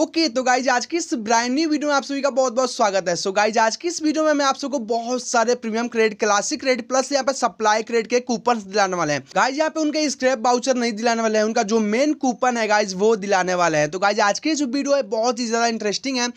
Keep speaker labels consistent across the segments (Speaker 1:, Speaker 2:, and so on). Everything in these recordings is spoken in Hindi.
Speaker 1: ओके तो गाइज आज की इस ब्रांड न्यू वीडियो में आप सभी का बहुत बहुत स्वागत है सो गाइज आज की इस वीडियो में मैं आप सबको बहुत सारे premium credit classic credit plus यहाँ पे सप्लाई क्रेडिट के कूपन दिलाने वाले हैं गाइज यहाँ पे उनके स्क्रैप बाउचर नहीं दिलाने वाले हैं उनका जो मेन कूपन है गाइज वो दिलाने वाले हैं तो गाइज आज की जो वीडियो है बहुत ही ज्यादा इंटरेस्टिंग है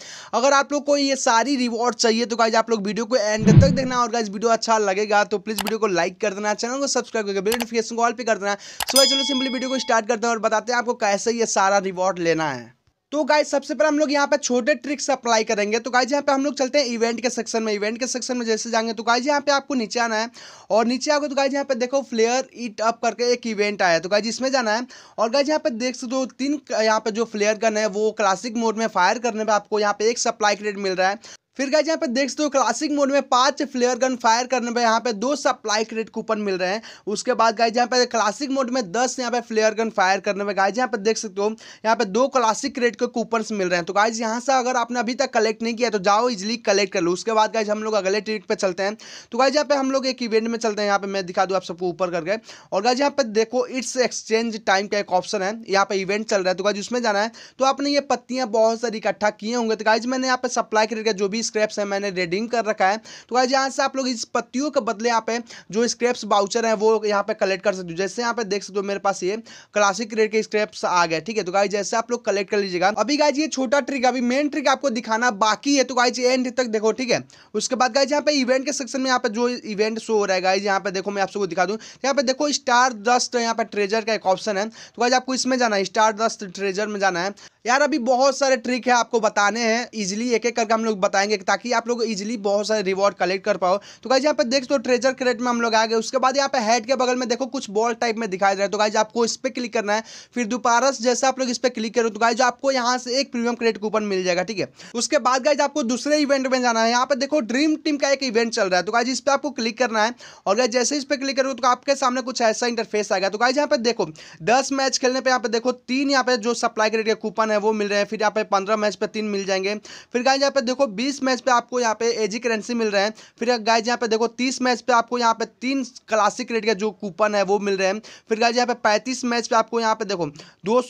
Speaker 1: अगर आप लोग को ये सारी रिवॉर्ड चाहिए तो गाइज आप लोग वीडियो को एंड तक देखना और गाइज वीडियो अच्छा लगेगा तो प्लीज वीडियो को लाइक कर देना चैनल को सब्सक्राइब करके बिल नोटिफिकेशन कॉल ऑल पे कर देना सो चलो सिंपली वीडियो को स्टार्ट करते हैं और बताते हैं आपको कैसे ये सारा रिवॉर्ड लेना है तो गाइज सबसे पहले हम लोग यहाँ पे छोटे ट्रिक्स अप्लाई करेंगे तो गाइज यहाँ पे हम लोग चलते हैं इवेंट के सेक्शन में इवेंट के सेक्शन में जैसे जाएंगे तो गाइज यहाँ पे आपको नीचे आना है और नीचे आगे तो गाइज यहाँ पे देखो फ्लेयर ईट अप करके एक इवेंट आया है तो गाइज इसमें जाना है और गाइज यहाँ पे देख सकते हो तीन यहाँ पे जो फ्लेयर गन है वो क्लासिक मोड में फायर करने पर आपको यहाँ पे एक सप्लाई क्रेड मिल रहा है फिर गाइज यहाँ पे देख सकते हो क्लासिक मोड में पांच फ्लेयर गन फायर करने पे यहाँ पे दो सप्लाई क्रेडिट कूपन मिल रहे हैं उसके बाद गाइज यहाँ पे क्लासिक मोड में दस यहाँ पे फ्लेयर गन फायर करने पे गाइज यहाँ पे देख सकते हो यहाँ पे दो क्लासिक क्रेडिट के कूपन मिल रहे हैं तो गाइज यहाँ से अगर आपने अभी तक कलेक्ट नहीं किया तो जाओ इजिली कलेक्ट कर लो उसके बाद गाइज हम लोग अगले ट्रिक पर चलते हैं तो गाइज यहाँ पे हम लोग एक इवेंट में चलते हैं यहाँ पे मैं दिखा दूँ आप सबको ऊपर करके और गाइज यहाँ पे देखो इट्स एक्सचेंज टाइम का एक ऑप्शन है यहाँ पे इवेंट चल रहा है तो गाइज उसमें जाना है तो आपने ये पत्तियाँ बहुत सारी इकट्ठा किए होंगे तो गाइज मैंने यहाँ पे सप्लाई क्रेडिट का जो भी भी स्क्रैप्स है मैंने रेडिंग कर रखा है तो गाइज यहाँ से आप लोग इस पत्तियों के बदले यहाँ पे जो स्क्रैप्स बाउचर है वो यहाँ पे कलेक्ट कर सकते हो जैसे यहाँ पे देख सकते हो मेरे पास ये क्लासिक रेड के स्क्रैप्स आ गए ठीक है तो गाइज जैसे आप लोग कलेक्ट कर लीजिएगा अभी गाइज ये छोटा ट्रिक अभी मेन ट्रिक आपको दिखाना बाकी है तो गाइज एंड तक देखो ठीक है उसके बाद गाइज यहाँ पे इवेंट के सेक्शन में यहाँ पे जो इवेंट शो हो रहा है गाइज यहाँ पे देखो मैं आप सबको दिखा दूँ यहाँ पे देखो स्टार डस्ट यहाँ पे ट्रेजर का एक ऑप्शन है तो गाइज आपको इसमें जाना है स्टार डस्ट ट्रेजर में जाना है यार अभी बहुत सारे ट्रिक है आपको बताने हैं इजिली एक एक करके हम लोग बताएंगे बनाएंगे ताकि आप लोग इजिली बहुत सारे रिवॉर्ड कलेक्ट कर पाओ तो गाइज यहाँ पे देख दो ट्रेजर क्रेट में हम लोग आ गए उसके बाद यहाँ पे हेड के बगल में देखो कुछ बॉल टाइप में दिखाई दे रहा है तो गाइज आपको इस पर क्लिक करना है फिर दोपहारस जैसे आप लोग इस पर क्लिक करो तो गाइज आपको यहाँ से एक प्रीमियम क्रेट कूपन मिल जाएगा ठीक है उसके बाद गाइज आपको दूसरे इवेंट में जाना है यहाँ पर देखो ड्रीम टीम का एक इवेंट चल रहा है तो गाइज इस पर आपको क्लिक करना है और गाइज जैसे इस पर क्लिक करो तो आपके सामने कुछ ऐसा इंटरफेस आ गया तो गाइज यहाँ पे देखो दस मैच खेलने पर यहाँ पे देखो तीन यहाँ पे जो सप्लाई क्रेट के कूपन है वो मिल रहे हैं फिर यहाँ पे पंद्रह मैच पे तीन मिल जाएंगे फिर गाइज यहाँ पे देखो बीस मैच पे आपको यहाँ पे एजी करेंसी मिल रहे हैं फिर गाइज यहाँ पे देखो तीस मैच पे आपको यहाँ पे तीन क्लासिक रेट का जो कूपन है वो मिल रहे हैं फिर गाइज यहाँ पे पैंतीस मैच पे आपको यहाँ पे देखो दो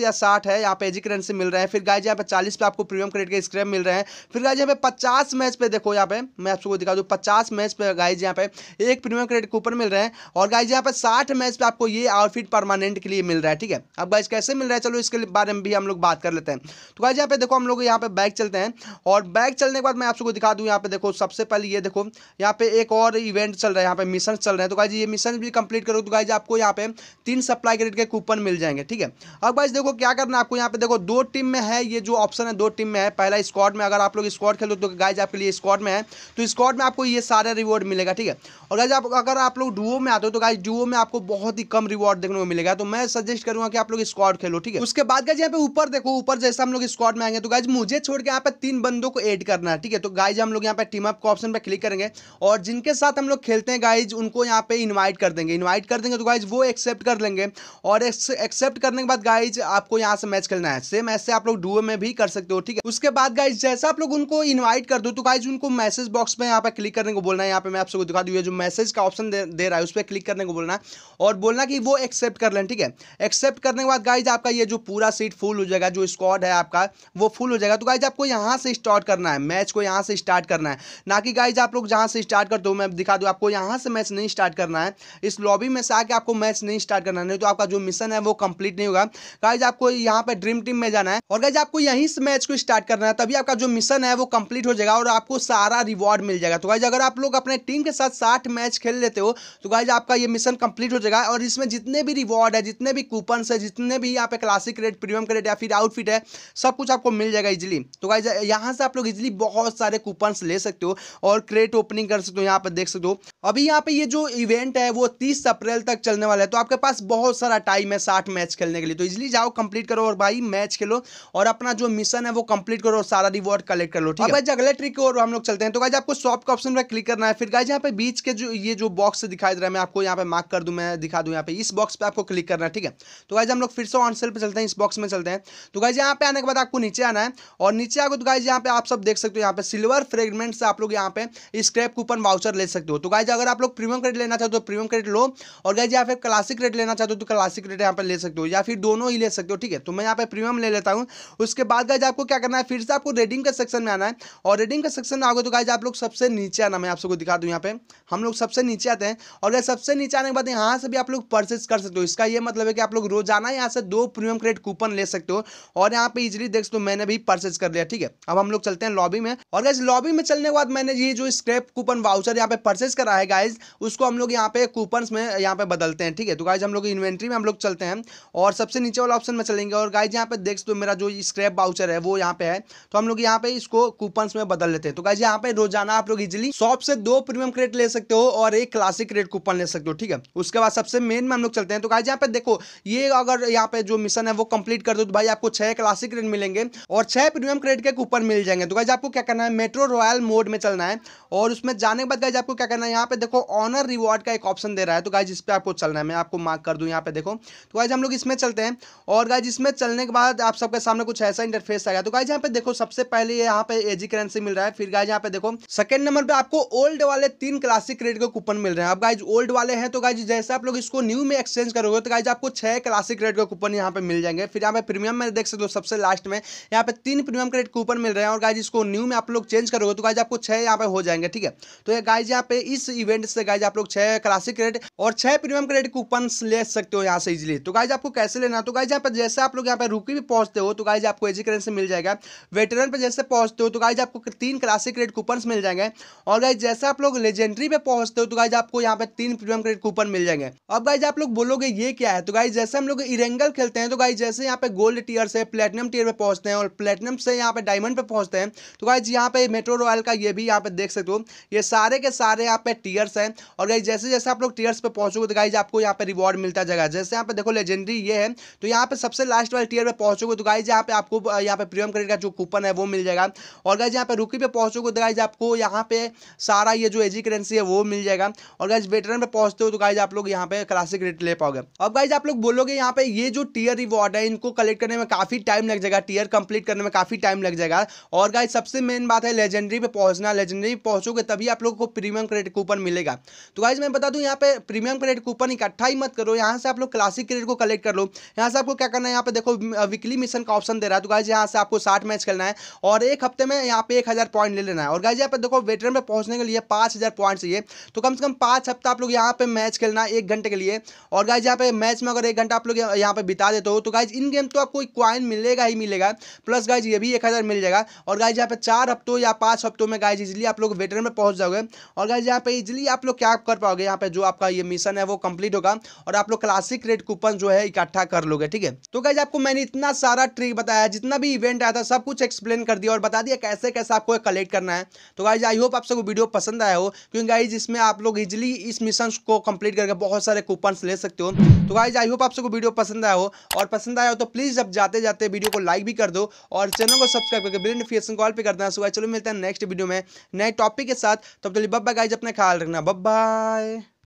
Speaker 1: या साठ है यहाँ पे एजी करेंसी मिल रहे हैं फिर गाइज यहाँ पे चालीस पे आपको प्रीमियम क्रेडिट के स्क्रैप मिल रहे हैं फिर गाइज यहाँ पे पचास मैच पे देखो यहाँ पे मैं आपको दिखा दूँ पचास मैच पे गाइज यहाँ पे एक प्रीमियम क्रेडिट कूपन मिल रहे हैं और गाइज यहाँ पे साठ मैच पे आपको ये आउटफिट परमानेंट के लिए मिल रहा है ठीक है अब गाइज कैसे मिल रहा है चलो इसके बारे में भी हम लोग बात कर लेते हैं तो गाइज यहाँ पे देखो हम लोग यहाँ पे बैग चलते हैं और बैक बाइक चलने के बाद मैं आप सबको दिखा दूँ यहाँ पे देखो सबसे पहले ये देखो यहाँ पे एक और इवेंट चल रहा है यहाँ पे मिशन चल रहे हैं तो गाई जी ये मिशन भी कंप्लीट करो तो गाई जी आपको यहाँ पे तीन सप्लाई ग्रेड के कूपन मिल जाएंगे ठीक है अब गाइज देखो क्या करना है आपको यहाँ पे देखो दो टीम में है ये जो ऑप्शन है दो टीम में है पहला स्क्वाड में अगर आप लोग स्क्वाड खेलो तो गाइज आपके लिए स्क्वाड में है तो स्क्वाड में आपको ये सारा रिवॉर्ड मिलेगा ठीक है और गाइज आप अगर आप लोग डुओ में आते हो तो गाइज डुओ में आपको बहुत ही कम रिवॉर्ड देखने को मिलेगा तो मैं सजेस्ट करूँगा कि आप लोग स्क्वाड खेलो ठीक है उसके बाद गाइज यहाँ पे ऊपर देखो ऊपर जैसे हम लोग स्क्वाड में आएंगे तो गाइज मुझे छोड़ के यहाँ पे तीन बंदों को राइड करना है ठीक है तो गाइज हम लोग यहाँ पे टीम अप का ऑप्शन पे क्लिक करेंगे और जिनके साथ हम लोग खेलते हैं गाइज उनको यहाँ पे इन्वाइट कर देंगे इन्वाइट कर देंगे तो गाइज वो एक्सेप्ट कर लेंगे और एक्सेप्ट करने के बाद गाइज आपको यहाँ से मैच खेलना है सेम ऐसे आप लोग डुओ में भी कर सकते हो ठीक है उसके बाद गाइज जैसा आप लोग उनको इन्वाइट कर दो तो गाइज उनको मैसेज बॉक्स में यहाँ पे क्लिक करने को बोलना है यहाँ पे मैं आप सबको दिखा दूँ जो मैसेज का ऑप्शन दे, रहा है उस पर क्लिक करने को बोलना और बोलना कि वो एक्सेप्ट कर लें ठीक है एक्सेप्ट करने के बाद गाइज आपका ये जो पूरा सीट फुल हो जाएगा जो स्क्वाड है आपका वो फुल हो जाएगा तो गाइज आपको यहाँ से स्टार्ट करना करना है मैच को यहाँ से स्टार्ट करना है ना कि गाइज आप लोग जहाँ से स्टार्ट करते हो मैं दिखा दूँ आपको यहाँ से मैच नहीं स्टार्ट करना है इस लॉबी में से आके आपको मैच नहीं स्टार्ट करना है नहीं तो आपका जो मिशन है वो कम्प्लीट नहीं होगा गाइज आपको यहाँ पर ड्रीम टीम में जाना है और गाइज आपको यहीं से मैच को स्टार्ट करना है तभी आपका जो मिशन है वो कम्प्लीट हो जाएगा और आपको सारा रिवॉर्ड मिल जाएगा तो गाइज अगर आप लोग अपने टीम के साथ साठ मैच खेल लेते हो तो गाइज आपका ये मिशन कम्प्लीट हो जाएगा और इसमें जितने भी रिवॉर्ड है जितने भी कूपन है जितने भी यहाँ पे क्लासिक रेट प्रीमियम रेट या फिर आउटफिट है सब कुछ आपको मिल जाएगा इजिली तो गाइज यहाँ से आप लोग इजिली बहुत सारे कूपन ले सकते हो और क्रेट ओपनिंग कर सकते हो यहाँ पर देख सकते हो अभी यहाँ पे ये जो इवेंट है वो तीस अप्रैल तक चलने वाला है तो आपके पास बहुत सारा टाइम है साठ मैच खेलने के लिए तो इजिली जाओ कंप्लीट करो और भाई मैच खेलो और अपना जो मिशन है वो कंप्लीट करो और सारा रिवॉर्ड कलेक्ट कर लो ठीक है अगले ट्रिक और हम लोग चलते हैं तो गाइज आपको शॉप का ऑप्शन पर क्लिक करना है फिर गाइज यहाँ पे बीच के जो ये जो बॉक्स दिखाई दे रहा है मैं आपको यहाँ पे मार्क कर दू मैं दिखा दू यहाँ पे इस बॉक्स पे आपको क्लिक करना है ठीक है तो गाइज हम लोग फिर से ऑन सेल पे चलते हैं इस बॉक्स में चलते हैं तो गाइज यहाँ पे आने के बाद आपको नीचे आना है और नीचे आगे तो गाइज यहाँ पे आप सब देख सकते हो यहाँ पे सिल्वर फ्रेगमेंट से आप लोग यहाँ पे स्क्रैप कूपन वाउचर ले सकते हो तो गाय अगर आप लोग प्रीमियम क्रेडिट लेना चाहते हो तो प्रीमियम क्रेडिट लो और गाय यहाँ पे क्लासिक रेट लेना चाहते हो तो क्लासिक रेट यहाँ पे ले सकते हो या फिर दोनों ही ले सकते हो ठीक है तो मैं यहाँ पे प्रीमियम ले लेता हूँ उसके बाद गाय आपको क्या करना है फिर से आपको रेडिंग का सेक्शन में आना है और रेडिंग का सेक्शन में आओगे तो गाय आप लोग सबसे नीचे आना मैं आप सबको दिखा दूँ यहाँ पे हम लोग सबसे नीचे आते हैं और गाय सबसे नीचे आने के बाद यहाँ से भी आप लोग परचेज कर सकते हो इसका यह मतलब है कि आप लोग रोजाना यहाँ से दो प्रीमियम क्रेडिट कूपन ले सकते हो और यहाँ पे इजिली देख सकते हो मैंने भी परचेज कर लिया ठीक है अब हम लोग चलते हैं लॉबी में और गाइज लॉबी में चलने के बाद मैंने ये जो स्क्रेप कूपन वाउचर यहाँ पे परचेज करा है गाइज उसको हम लोग यहाँ पे कूपन में यहाँ पे बदलते हैं ठीक है तो गाइज हम लोग इन्वेंट्री में हम लोग चलते हैं और सबसे नीचे वाला ऑप्शन में चलेंगे और गाइज यहाँ पे देख तो मेरा जो स्क्रैप वाउचर है वो यहाँ पे है तो हम लोग यहाँ पे इसको कूपन में बदल लेते हैं तो गाइज यहाँ पे रोजाना आप लोग इजिली शॉप से दो प्रीमियम क्रेड ले सकते हो और एक क्लासिक क्रेट कूपन ले सकते हो ठीक है उसके बाद सबसे मेन में हम लोग चलते हैं तो गाइज यहाँ पे देखो ये अगर यहाँ पे जो मिशन है वो कंप्लीट कर दो तो भाई आपको छह क्लासिक क्रेट मिलेंगे और छह प्रीमियम क्रेड के कूपन मिल जाएंगे तो गाइज आपको क्या करना है मेट्रो रॉयल मोड में चलना है और उसमें जाने के बाद गाइज आपको क्या करना है यहाँ पे देखो ऑनर रिवॉर्ड का एक ऑप्शन दे रहा है तो गाइज इस पर आपको चलना है मैं आपको मार्क कर दूँ यहाँ पे देखो तो गाइज हम लोग इसमें चलते हैं और गाइज इसमें चलने के बाद आप सबके सामने कुछ ऐसा इंटरफेस आ गया तो गाइज यहाँ पे देखो सबसे पहले यहाँ पे एजी करेंसी मिल रहा है फिर गाइज यहाँ पे देखो सेकंड नंबर पर आपको ओल्ड वाले तीन क्लासिक क्रेडिट के कूपन मिल रहे हैं अब गाइज ओल्ड वाले हैं तो गाइज जैसे आप लोग इसको न्यू में एक्सचेंज करोगे तो गाइज आपको छह क्लासिक क्रेडिट के कूपन यहाँ पे मिल जाएंगे फिर यहाँ पे प्रीमियम में देख सकते हो सबसे लास्ट में यहाँ पे तीन प्रीमियम क्रेडिट कूपन मिल रहे हैं और गाइज इसको न्यू में आप लोग चेंज करोगे तो गाइज आपको छह यहाँ पे हो जाएंगे ठीक है तो ये गाइज यहाँ पे इस इवेंट से गाइज आप लोग छह क्लासिक क्रेडिट और छह प्रीमियम क्रेडिट कूपन ले सकते हो यहाँ से इजिली तो गाइज आपको कैसे लेना तो गाइज यहाँ पे जैसे आप लोग यहाँ पे रुकी भी पहुंचते हो तो गाइज आपको एजी क्रेडिट से मिल जाएगा वेटरन पर जैसे पहुंचते हो तो गाइज आपको तीन क्लासिक क्रेडिट कूपन मिल जाएंगे और गाइज जैसे आप लोग लेजेंड्री पे पहुंचते हो तो गाइज आपको यहाँ पे तीन प्रीमियम क्रेडिट कूपन मिल जाएंगे अब गाइज आप लोग बोलोगे ये क्या है तो गाइज जैसे हम लोग इरेंगल खेलते हैं तो गाइज जैसे यहाँ पे गोल्ड टीयर से प्लेटिनम टीयर पे पहुंचते हैं और प्लेटिनम से यहाँ पे डायमंड पे पहुंचते हैं तो गाइज यहाँ पे मेट्रो रॉयल का ये भी यहाँ पे देख सकते हो ये सारे के सारे यहाँ पे टीयर्स हैं और गाइज जैसे जैसे आप लोग टीयर्स पे पहुंचोगे तो गाइज आपको यहाँ पे रिवॉर्ड मिलता जाएगा जैसे यहाँ पे देखो लेजेंडरी ये है तो यहाँ पे सबसे लास्ट वाले टीयर पर पहुंचोगे तो गाइज यहाँ पे आपको यहाँ पे प्रीमियम क्रेडिट का जो कूपन है वो मिल जाएगा और गाइज यहाँ पे रुकी पे पहुंचोगे तो गाइज आपको यहाँ पे सारा ये जो एजी करेंसी है वो मिल जाएगा और गाइज वेटरन पे पहुंचते हो तो गाइज आप लोग यहाँ पे क्लासिक रेट ले पाओगे अब गाइज आप लोग बोलोगे यहाँ पे ये जो टीयर रिवॉर्ड है इनको कलेक्ट करने में काफ़ी टाइम लग जाएगा टीयर कंप्लीट करने में काफ़ी टाइम लग जाएगा और गाइज गाइस सबसे मेन बात है लेजेंडरी पे पहुंचना लेजेंडरी पे पहुंचोगे तभी आप लोगों को प्रीमियम क्रेडिट कूपन मिलेगा तो गाइस मैं बता दूं यहाँ पे प्रीमियम क्रेडिट कूपन इकट्ठा ही मत करो यहाँ से आप लोग क्लासिक क्रेडिट को कलेक्ट कर लो यहाँ से आपको क्या करना है यहाँ पे देखो वीकली मिशन का ऑप्शन दे रहा है तो गाइज यहाँ से आपको साठ मैच खेलना है और एक हफ्ते में यहाँ पे एक पॉइंट ले लेना है और गाइज यहाँ पे देखो वेटरन पे पहुंचने के लिए पाँच पॉइंट चाहिए तो कम से कम पाँच हफ्ता आप लोग यहाँ पे मैच खेलना है एक घंटे के लिए और गाइज यहाँ पे मैच में अगर एक घंटा आप लोग यहाँ पे बिता देते हो तो गाइज इन गेम तो आपको क्वाइन मिलेगा ही मिलेगा प्लस गाइज ये भी एक मिल जाएगा और गाइज गाइज यहाँ पे चार हफ्तों या पाँच हफ्तों में गाइज इजिली आप लोग वेटर में पहुँच जाओगे और गाइज यहाँ पे इजिली आप लोग क्या कर पाओगे यहाँ पे जो आपका ये मिशन है वो कंप्लीट होगा और आप लोग क्लासिक रेड कूपन जो है इकट्ठा कर लोगे ठीक है तो गाइज आपको मैंने इतना सारा ट्रिक बताया जितना भी इवेंट आया था सब कुछ एक्सप्लेन कर दिया और बता दिया कैसे कैसे आपको कलेक्ट करना है तो गाइज आई होप आप सबको वीडियो पसंद आया हो क्योंकि गाइज इसमें आप लोग इजिली इस मिशन को कम्प्लीट करके बहुत सारे कूपन ले सकते हो तो गाइज आई होप आप सबको वीडियो पसंद आया हो और पसंद आया हो तो प्लीज़ जब जाते जाते वीडियो को लाइक भी कर दो और चैनल को सब्सक्राइब करके बिल नोटिफिकेशन को कॉल पे करना सुबह चलो मिलते हैं नेक्स्ट वीडियो में नए टॉपिक के साथ तब तो, बब्बा बाय गाइज अपना ख्याल रखना बब्बा